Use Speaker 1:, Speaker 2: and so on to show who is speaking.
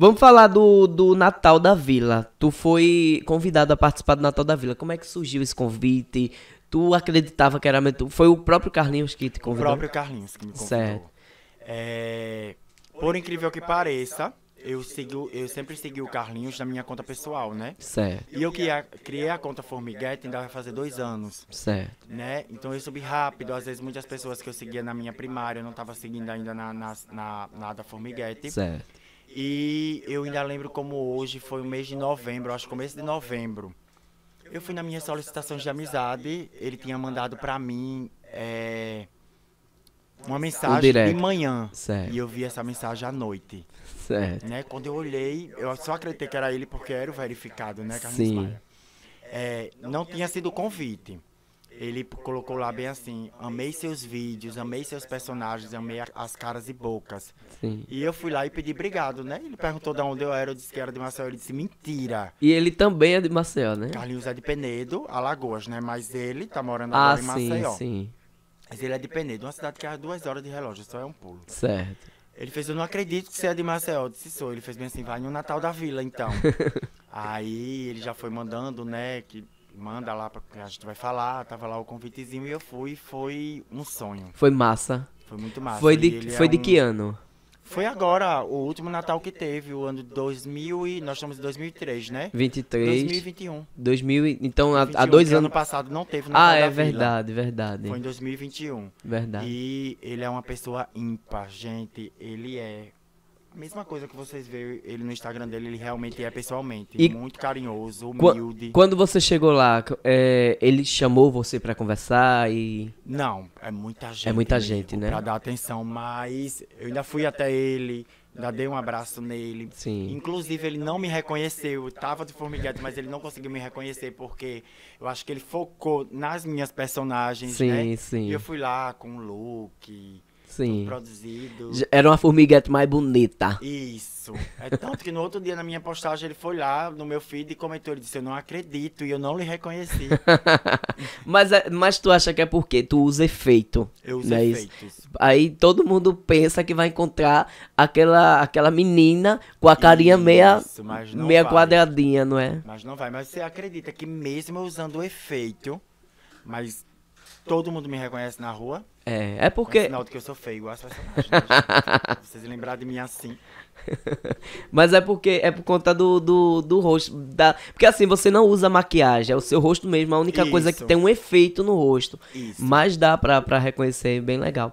Speaker 1: Vamos falar do, do Natal da Vila. Tu foi convidado a participar do Natal da Vila. Como é que surgiu esse convite? Tu acreditava que era... Foi o próprio Carlinhos que te convidou? O próprio Carlinhos que me convidou. Certo.
Speaker 2: É, por incrível que pareça, eu, segui, eu sempre segui o Carlinhos na minha conta pessoal, né? Certo. E eu criei a, criei a conta Formiguete ainda vai fazer dois anos. Certo. Né? Então eu subi rápido. Às vezes muitas pessoas que eu seguia na minha primária, eu não estava seguindo ainda na, na, na, na da Formiguete. Certo. E eu ainda lembro como hoje foi o mês de novembro, acho que começo de novembro. Eu fui na minha solicitação de amizade, ele tinha mandado para mim é, uma mensagem de manhã. Certo. E eu vi essa mensagem à noite. Certo. Né? Quando eu olhei, eu só acreditei que era ele porque era o verificado, né, Carlos Sim. Maia? É, não tinha sido convite. Ele colocou lá bem assim: amei seus vídeos, amei seus personagens, amei as caras e bocas. Sim. E eu fui lá e pedi obrigado, né? Ele perguntou de onde eu era, eu disse que era de Maceió, ele disse mentira.
Speaker 1: E ele também é de Maceió, né? Carlinhos
Speaker 2: é de Penedo, Alagoas, né? Mas ele tá morando ah, agora ah, em Maceió. Sim, sim. Mas ele é de Penedo, uma cidade que é duas horas de relógio, só é um pulo. Certo. Ele fez, eu não acredito que você é de Maceió. Eu disse, sou. Ele fez bem assim, vai no Natal da Vila, então. Aí ele já foi mandando, né, que manda lá pra que a gente vai falar. Tava lá o convitezinho e eu fui. Foi um sonho.
Speaker 1: Foi massa. Foi muito massa. Foi de, foi é de um... que ano?
Speaker 2: Foi agora, o último Natal que teve, o ano 2000 e... Nós estamos em 2003, né? 23. 2021.
Speaker 1: 2000 e, então, há, há dois anos... ano passado não teve Natal Ah, é verdade, Vila. verdade. Foi em
Speaker 2: 2021. Verdade. E ele é uma pessoa ímpar, gente. Ele é mesma coisa que vocês veem ele no Instagram dele, ele realmente é pessoalmente. E muito carinhoso, humilde.
Speaker 1: Quando você chegou lá, é, ele chamou você para conversar e.
Speaker 2: Não, é muita é gente. É muita gente, né? Pra dar atenção, mas eu ainda fui até ele. Ainda dei um abraço nele. Sim. Inclusive, ele não me reconheceu. Eu tava de formiguete, mas ele não conseguiu me reconhecer porque eu acho que ele focou nas minhas personagens, sim, né? Sim, sim. E eu fui lá com o look, Sim. produzido. Era uma
Speaker 1: formiguete é mais bonita.
Speaker 2: Isso. É tanto que no outro dia, na minha postagem, ele foi lá no meu feed e comentou. Ele disse: Eu não acredito e eu não lhe reconheci.
Speaker 1: mas, é, mas tu acha que é porque tu usa efeito. Eu uso né? efeitos. Aí todo mundo pensa que vai encontrar aquela, aquela menina com a carinha Isso, meia, meia quadradinha, não é?
Speaker 2: Mas não vai. Mas você acredita que mesmo usando o efeito, mas Todo mundo me reconhece na rua. É, é porque. É um sinal de que eu sou feio, igual as personagens. Né? Vocês lembrar de mim assim.
Speaker 1: Mas é porque é por conta do, do, do rosto. Da... Porque assim, você não usa maquiagem, é o seu rosto mesmo, a única Isso. coisa que tem um efeito no rosto. Isso. Mas dá pra, pra reconhecer, bem legal.